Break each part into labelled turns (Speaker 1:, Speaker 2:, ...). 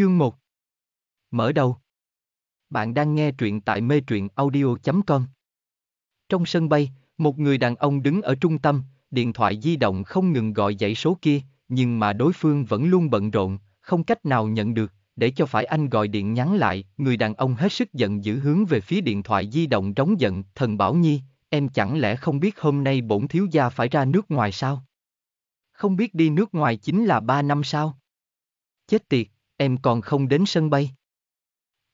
Speaker 1: Chương 1 Mở đầu Bạn đang nghe truyện tại mê truyện audio.com Trong sân bay, một người đàn ông đứng ở trung tâm, điện thoại di động không ngừng gọi dãy số kia, nhưng mà đối phương vẫn luôn bận rộn, không cách nào nhận được, để cho phải anh gọi điện nhắn lại, người đàn ông hết sức giận dữ hướng về phía điện thoại di động trống giận, thần Bảo Nhi, em chẳng lẽ không biết hôm nay bổn thiếu gia phải ra nước ngoài sao? Không biết đi nước ngoài chính là ba năm sao? Chết tiệt, em còn không đến sân bay.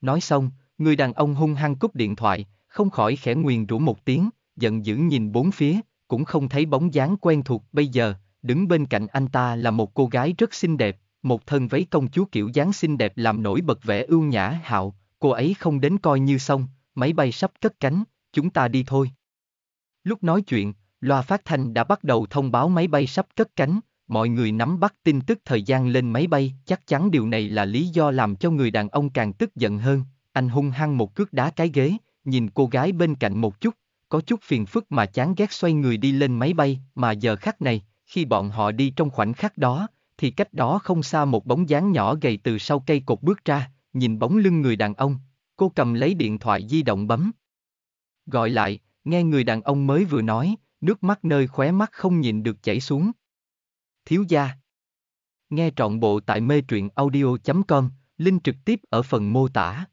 Speaker 1: Nói xong, người đàn ông hung hăng cúp điện thoại, không khỏi khẽ nguyền rủa một tiếng, giận dữ nhìn bốn phía, cũng không thấy bóng dáng quen thuộc bây giờ, đứng bên cạnh anh ta là một cô gái rất xinh đẹp, một thân váy công chúa kiểu dáng xinh đẹp làm nổi bật vẻ ưu nhã hạo, cô ấy không đến coi như xong, máy bay sắp cất cánh, chúng ta đi thôi. Lúc nói chuyện, loa phát thanh đã bắt đầu thông báo máy bay sắp cất cánh, Mọi người nắm bắt tin tức thời gian lên máy bay, chắc chắn điều này là lý do làm cho người đàn ông càng tức giận hơn. Anh hung hăng một cước đá cái ghế, nhìn cô gái bên cạnh một chút, có chút phiền phức mà chán ghét xoay người đi lên máy bay, mà giờ khắc này, khi bọn họ đi trong khoảnh khắc đó, thì cách đó không xa một bóng dáng nhỏ gầy từ sau cây cột bước ra, nhìn bóng lưng người đàn ông, cô cầm lấy điện thoại di động bấm. Gọi lại, nghe người đàn ông mới vừa nói, nước mắt nơi khóe mắt không nhìn được chảy xuống thiếu gia. Nghe trọn bộ tại mê truyện audio.com, link trực tiếp ở phần mô tả.